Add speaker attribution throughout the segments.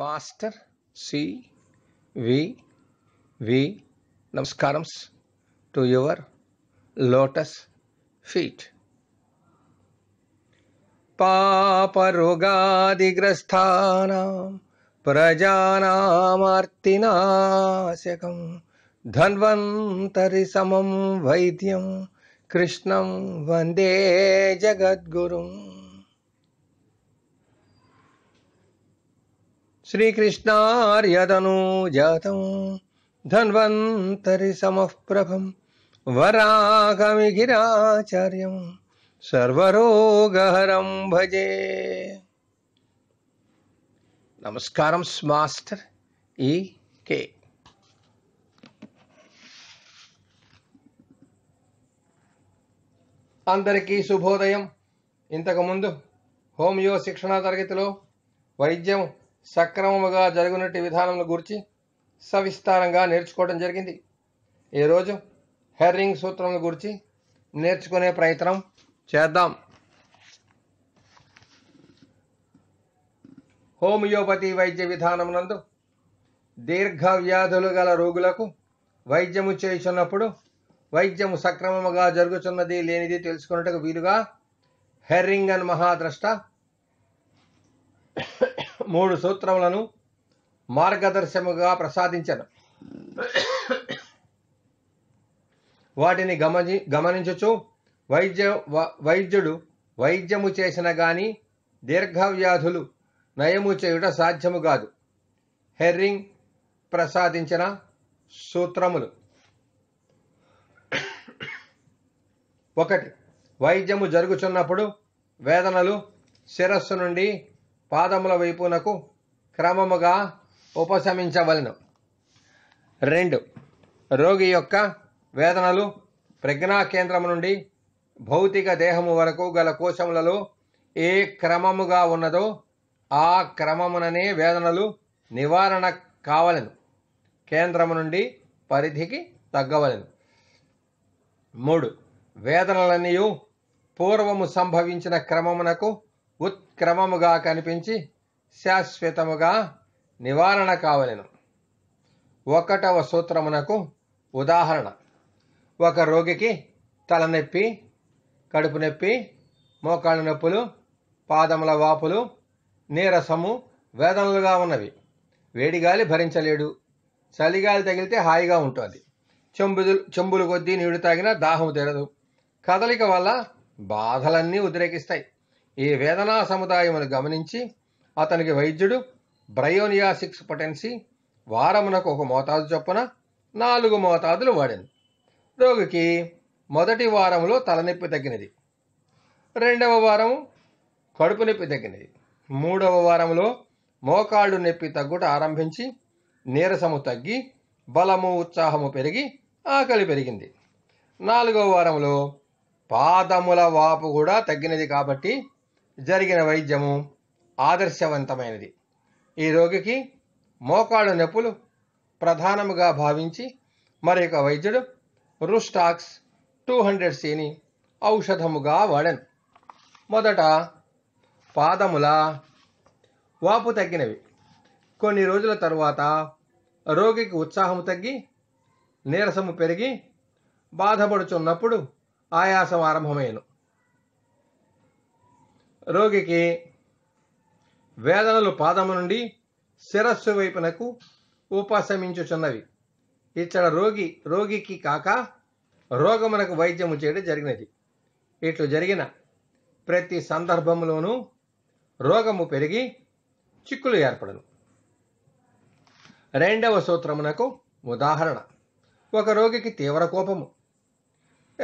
Speaker 1: master C V V నమస్కారంస్ to your lotus feet పాపరుగాదిగ్రస్థానాం ప్రజానామార్తినాశకం ధన్వంతరి సమం వైద్యం కృష్ణం వందే జగద్గురుం श्रीकृष्णार्यतनूजातं ధన్వంతరి समःप्रभं वरागमिगिराचार्यं సర్వరోగహరం భజే నమస్కారం మాస్టర్ ఈ కే అందరికీ శుభోదయం ఇంతకుముందు హోమియో శిక్షణా తరగతిలో వైద్యం సక్రమముగా జరుగునట్టు విధానముల గురించి సవిస్తారంగా నేర్చుకోవడం జరిగింది ఈరోజు హెర్రింగ్ సూత్రముల గురించి నేర్చుకునే ప్రయత్నం చేద్దాం హోమియోపతి వైద్య విధానమునందు దీర్ఘ వ్యాధులు గల రోగులకు వైద్యము చేయుచున్నప్పుడు వైద్యము సక్రమముగా జరుగుతున్నది లేనిది తెలుసుకున్నట్టుకు వీలుగా హెర్రింగ్ మహాద్రష్ట మూడు సూత్రములను మార్గదర్శముగా ప్రసాదించను వాటిని గమని గమనించుచు వైద్య వైద్యుడు వైద్యము చేసిన గాని దీర్ఘవ్యాధులు నయము చేయుట సాధ్యము కాదు హెర్రింగ్ ప్రసాదించిన సూత్రములు ఒకటి వైద్యము జరుగుచున్నప్పుడు వేదనలు శిరస్సు నుండి పాదముల వైపునకు క్రమముగా ఉపశమించవలను రెండు రోగి యొక్క వేదనలు ప్రజ్ఞా కేంద్రము నుండి భౌతిక దేహము వరకు గల కోశములలో ఏ క్రమముగా ఉన్నదో ఆ క్రమముననే వేదనలు నివారణ కావలను కేంద్రము నుండి పరిధికి తగ్గవలను మూడు వేదనలన్నీ పూర్వము సంభవించిన క్రమమునకు ఉత్క్రమముగా కనిపించి శాశ్వతముగా నివారణ కావలెను ఒకటవ సూత్రమునకు ఉదాహరణ ఒక రోగికి తలనొప్పి కడుపు నొప్పి మోకాళ్ళ నొప్పులు పాదముల వాపులు నీరసము వేదనలుగా ఉన్నవి వేడిగాలి భరించలేడు చలిగాలి తగిలితే హాయిగా ఉంటుంది చెంబులు చెంబులు కొద్దీ నీడు తాగినా దాహం తీరదు కదలిక వల్ల బాధలన్నీ ఉద్రేకిస్తాయి ఈ వేదనా సముదాయమును గమనించి అతనికి వైద్యుడు బ్రయోనియా సిక్స్ పొటెన్సీ వారమునకు ఒక మోతాదు చొప్పున నాలుగు మోతాదులు వాడాను రోగికి మొదటి వారంలో తలనొప్పి తగ్గినది రెండవ వారం కడుపు నొప్పి తగ్గినది మూడవ వారంలో మోకాళ్ళు నొప్పి తగ్గుట ఆరంభించి నీరసము తగ్గి బలము ఉత్సాహము పెరిగి ఆకలి పెరిగింది నాలుగవ వారంలో పాదముల వాపు కూడా తగ్గినది కాబట్టి జరిగిన వైద్యము ఆదర్శవంతమైనది ఈ రోగికి మోకాళ్ళు నొప్పులు ప్రధానముగా భావించి మరొక వైద్యుడు రుస్టాక్స్ టూ హండ్రెడ్ సిని ఔషధముగా వాడాను మొదట పాదముల వాపు తగ్గినవి కొన్ని రోజుల తర్వాత రోగికి ఉత్సాహము తగ్గి నీరసము పెరిగి బాధపడుచున్నప్పుడు ఆయాసం ఆరంభమయ్యను రోగికి వేదనలు పాదము నుండి శిరస్సు వైపునకు ఉపశమించుచున్నవి ఇచ్చడ రోగి రోగికి కాక రోగమునకు వైద్యము చేయడం జరిగినది ఇట్లు జరిగిన ప్రతి సందర్భంలోనూ రోగము పెరిగి చిక్కులు ఏర్పడను రెండవ సూత్రమునకు ఉదాహరణ ఒక రోగికి తీవ్ర కోపము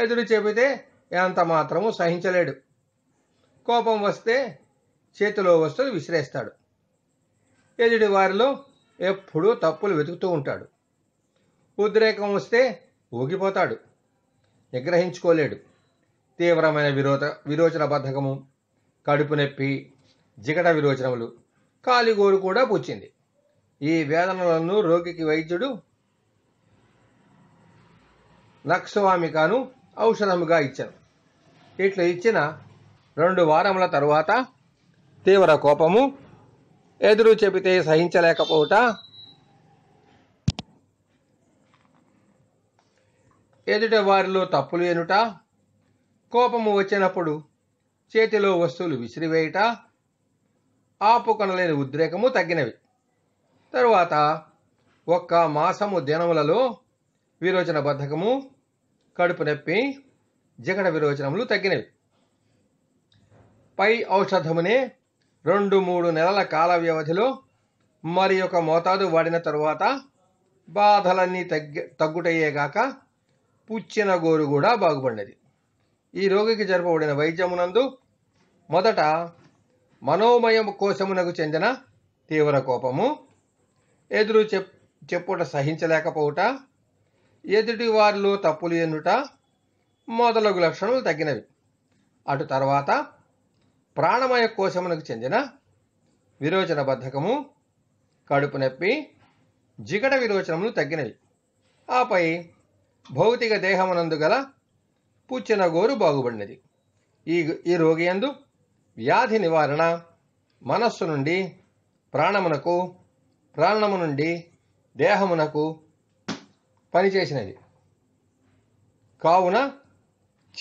Speaker 1: ఎదురు చెబితే ఎంత మాత్రము సహించలేడు కోపం వస్తే చేతిలో వస్తువులు విసిరేస్తాడు ఎదుటి వారిలో ఎప్పుడూ తప్పులు వెతుకుతూ ఉంటాడు ఉద్రేకం వస్తే ఊగిపోతాడు నిగ్రహించుకోలేడు తీవ్రమైన విరోధ విరోచన బద్ధకము కడుపు నొప్పి జిగట విరోచనములు కాలిగోరు కూడా పూచింది ఈ వేదనలను రోగికి వైద్యుడు కాను ఔషధముగా ఇచ్చాను ఇట్లా ఇచ్చిన రెండు వారముల తరువాత తీవ్ర కోపము ఎదురు చెబితే సహించలేకపోవుట ఎదుట వారిలో తప్పులు ఎనుట కోపము వచ్చినప్పుడు చేతిలో వస్తువులు విసిరివేయుట ఆపుకొనలేని ఉద్రేకము తగ్గినవి తరువాత ఒక్క మాసము దినములలో విరోచన బద్ధకము కడుపు నొప్పి జగడ విరోచనములు తగ్గినవి పై ఔషధమునే రెండు మూడు నెలల కాల వ్యవధిలో మరి ఒక మోతాదు వాడిన తరువాత బాధలన్నీ తగ్గి తగ్గుటయ్యేగాక పుచ్చిన గోరు కూడా బాగుపడినది ఈ రోగికి జరపబడిన వైద్యమునందు మొదట మనోమయ కోశమునకు చెందిన తీవ్ర కోపము ఎదురు చెప్ చెప్పుట సహించలేకపోవుట ఎదుటి వారిలో తప్పులు ఎన్నుట మొదలగు లక్షణాలు తగ్గినవి అటు తర్వాత ప్రాణమయ కోశమునకు చెందిన విరోచన బద్ధకము కడుపు నొప్పి జిగట విరోచనములు తగ్గినవి ఆపై భౌతిక దేహమునందు గల పుచ్చిన గోరు బాగుపడినది ఈ ఈ రోగి అందు వ్యాధి నివారణ మనస్సు నుండి ప్రాణమునకు ప్రాణము నుండి దేహమునకు పనిచేసినది కావున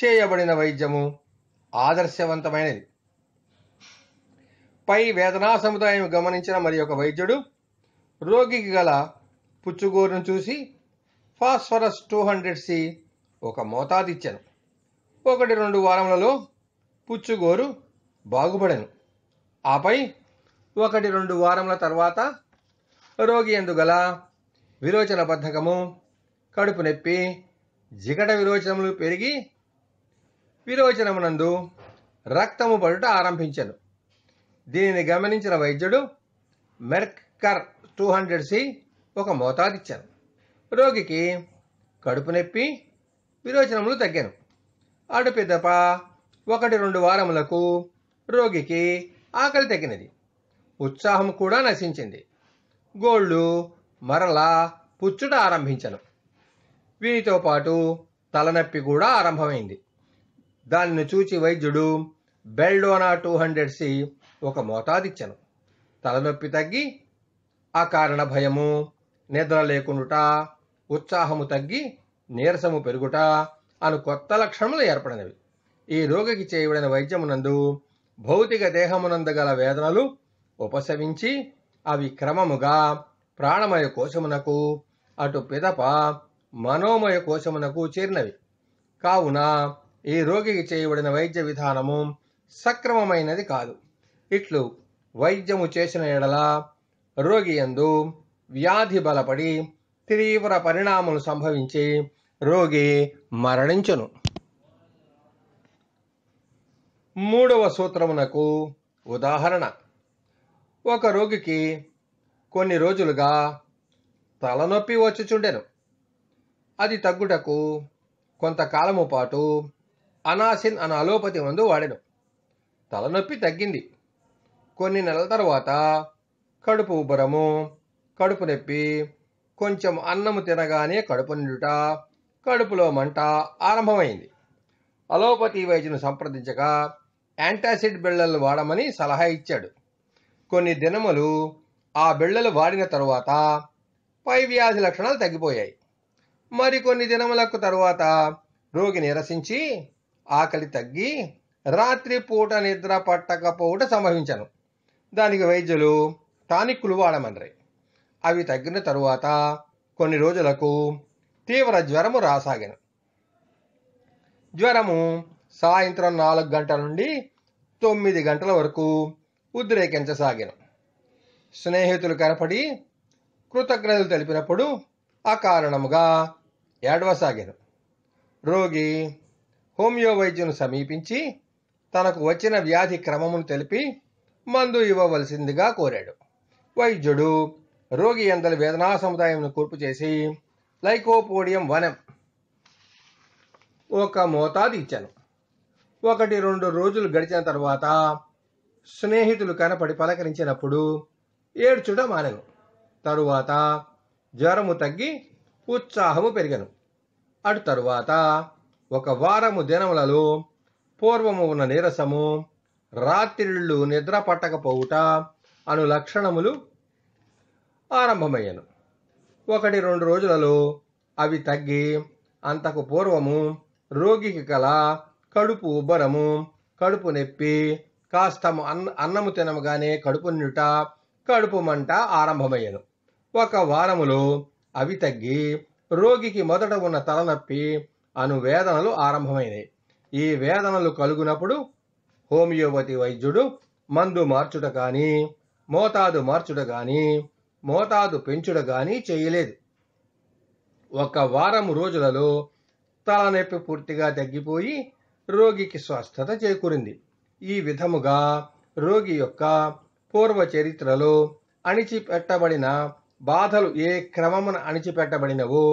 Speaker 1: చేయబడిన వైద్యము ఆదర్శవంతమైనది పై వేదనా సముదాయం గమనించిన మరి ఒక వైద్యుడు రోగికి గల పుచ్చుగోరును చూసి ఫాస్ఫరస్ టూ హండ్రెడ్ సి ఒక మోతాదిచ్చాను ఒకటి రెండు వారములలో పుచ్చుగోరు బాగుపడను ఆపై ఒకటి రెండు వారముల తర్వాత రోగి ఎందుగల విరోచన బద్ధకము కడుపు నొప్పి జిగట విరోచనములు పెరిగి విరోచనమునందు రక్తము పడుట ఆరంభించను దీనిని గమనించిన వైద్యుడు మెర్కర్ టూ హండ్రెడ్ సి ఒక మోతాదిచ్చాను రోగికి కడుపు నొప్పి విరోచనములు తగ్గాను అడుపిదప ఒకటి రెండు వారములకు రోగికి ఆకలి తగ్గినది ఉత్సాహం కూడా నశించింది గోళ్ళు మరలా పుచ్చుట ఆరంభించను వీటితో పాటు తలనొప్పి కూడా ఆరంభమైంది దానిని చూచి వైద్యుడు బెల్డోనా టూ హండ్రెడ్ సి ఒక మోతాదిచ్చను తలనొప్పి తగ్గి ఆ కారణ భయము నిద్ర లేకుండుట ఉత్సాహము తగ్గి నీరసము పెరుగుట అను కొత్త లక్షణములు ఏర్పడినవి ఈ రోగికి చేయబడిన వైద్యమునందు భౌతిక దేహమునందు గల వేదనలు ఉపశమించి అవి క్రమముగా ప్రాణమయ కోశమునకు అటు పిదప మనోమయ కోశమునకు చేరినవి కావున ఈ రోగికి చేయబడిన వైద్య విధానము సక్రమమైనది కాదు ఇట్లు వైద్యము చేసిన ఎడల రోగి ఎందు వ్యాధి బలపడి తీవ్ర పరిణామాలు సంభవించి రోగి మరణించును మూడవ సూత్రమునకు ఉదాహరణ ఒక రోగికి కొన్ని రోజులుగా తలనొప్పి వచ్చుచుండెను అది తగ్గుటకు కొంతకాలము పాటు అనాసిన్ అనే అలోపతి మందు వాడెను తలనొప్పి తగ్గింది కొన్ని నెలల తర్వాత కడుపు ఉబ్బరము కడుపు నొప్పి కొంచెం అన్నము తినగానే కడుపు నిండుట కడుపులో మంట ఆరంభమైంది అలోపతి వైద్యును సంప్రదించగా యాంటాసిడ్ బిళ్ళలను వాడమని సలహా ఇచ్చాడు కొన్ని దినములు ఆ బిళ్ళలు వాడిన తరువాత పై వ్యాధి లక్షణాలు తగ్గిపోయాయి మరికొన్ని దినములకు తరువాత రోగి నిరసించి ఆకలి తగ్గి రాత్రి పూట నిద్ర పట్టకపోవుట సంభవించను దానికి వైద్యులు టానిక్లు వాడమన్నారు అవి తగ్గిన తరువాత కొన్ని రోజులకు తీవ్ర జ్వరము రాసాగిన జ్వరము సాయంత్రం నాలుగు గంటల నుండి తొమ్మిది గంటల వరకు ఉద్రేకించసాగిన స్నేహితులు కనపడి కృతజ్ఞతలు తెలిపినప్పుడు అకారణముగా ఏడవసాగాను రోగి హోమియో వైద్యును సమీపించి తనకు వచ్చిన వ్యాధి క్రమమును తెలిపి మందు ఇవ్వవలసిందిగా కోరాడు వైద్యుడు రోగి అందరి వేదనా సముదాయంను కూర్పు చేసి లైకోపోడియం వనం ఒక మోతాదు ఇచ్చాను ఒకటి రెండు రోజులు గడిచిన తర్వాత స్నేహితులు కనపడి పలకరించినప్పుడు ఏడ్చుట మానను తరువాత జ్వరము తగ్గి ఉత్సాహము పెరిగను అటు తరువాత ఒక వారము దినములలో పూర్వము ఉన్న నీరసము రాత్రిళ్ళు నిద్ర పట్టకపోవుట అను లక్షణములు ఆరంభమయ్యను ఒకటి రెండు రోజులలో అవి తగ్గి అంతకు పూర్వము రోగికి కల కడుపు ఉబ్బరము కడుపు నొప్పి కాస్త అన్న అన్నము తినముగానే కడుపు నిండుట కడుపు మంట ఆరంభమయ్యను ఒక వారములో అవి తగ్గి రోగికి మొదట ఉన్న తలనొప్పి అను వేదనలు ఆరంభమైనవి ఈ వేదనలు కలుగునప్పుడు హోమియోపతి వైద్యుడు మందు మార్చుట కానీ మోతాదు మార్చుట కానీ మోతాదు పెంచుట కానీ చేయలేదు ఒక వారం రోజులలో తలనొప్పి పూర్తిగా తగ్గిపోయి రోగికి స్వస్థత చేకూరింది ఈ విధముగా రోగి యొక్క పూర్వ చరిత్రలో అణిచిపెట్టబడిన బాధలు ఏ క్రమమున అణిచిపెట్టబడినవో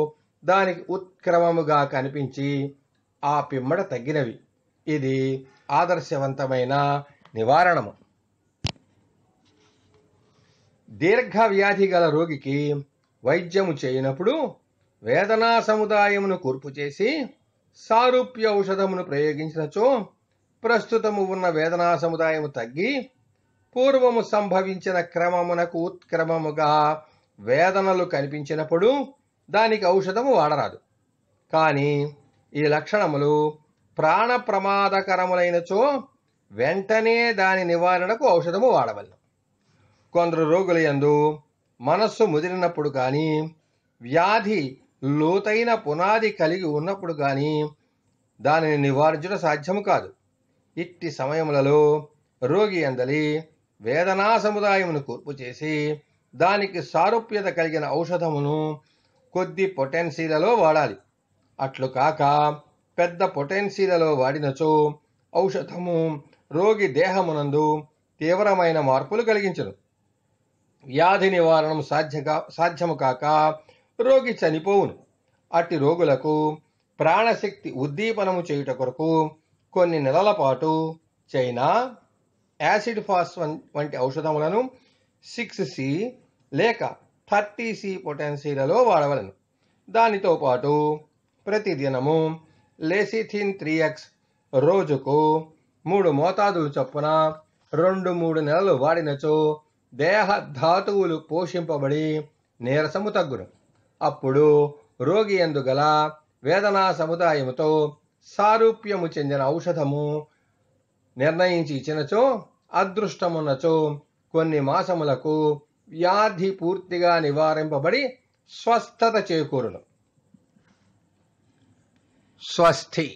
Speaker 1: దానికి ఉత్క్రమముగా కనిపించి ఆ పిమ్మడ తగ్గినవి ఇది ఆదర్శవంతమైన నివారణము దీర్ఘ వ్యాధి గల రోగికి వైద్యము చేయనప్పుడు వేదనా సముదాయమును కూర్పు చేసి సారూప్య ఔషధమును ప్రయోగించినచో ప్రస్తుతము ఉన్న వేదనా సముదాయము తగ్గి పూర్వము సంభవించిన క్రమమునకు ఉత్క్రమముగా వేదనలు కనిపించినప్పుడు దానికి ఔషధము వాడరాదు కానీ ఈ లక్షణములు ప్రాణ ప్రమాదకరములైనచో వెంటనే దాని నివారణకు ఔషధము వాడవలను కొందరు రోగుల యందు మనస్సు ముదిరినప్పుడు కానీ వ్యాధి లోతైన పునాది కలిగి ఉన్నప్పుడు కానీ దానిని నివారించడం సాధ్యము కాదు ఇట్టి సమయములలో రోగి అందలి వేదనా సముదాయమును కూర్పు చేసి దానికి సారూప్యత కలిగిన ఔషధమును కొద్ది పొటెన్సీలలో వాడాలి అట్లు కాక పెద్ద పొటెన్సీలలో వాడినచో ఔషధము రోగి దేహమునందు తీవ్రమైన మార్పులు కలిగించను వ్యాధి నివారణం సాధ్యగా సాధ్యము కాక రోగి చనిపోవును అట్టి రోగులకు ప్రాణశక్తి ఉద్దీపనము చేయుట కొరకు కొన్ని నెలల పాటు చైనా యాసిడ్ ఫాస్ వంటి ఔషధములను సిక్స్ సి లేక థర్టీ సి పొటెన్సీలలో వాడవలను దానితో పాటు ప్రతిదినము లేసిథిన్ త్రీ ఎక్స్ రోజుకు మూడు మోతాదులు చొప్పున రెండు మూడు నెలలు వాడినచో దేహ ధాతువులు పోషింపబడి నీరసము తగ్గును అప్పుడు రోగి ఎందుగల వేదనా సముదాయముతో సారూప్యము చెందిన ఔషధము నిర్ణయించి ఇచ్చినచో అదృష్టమున్నచో కొన్ని మాసములకు వ్యాధి పూర్తిగా నివారింపబడి స్వస్థత చేకూరును स्वास्थी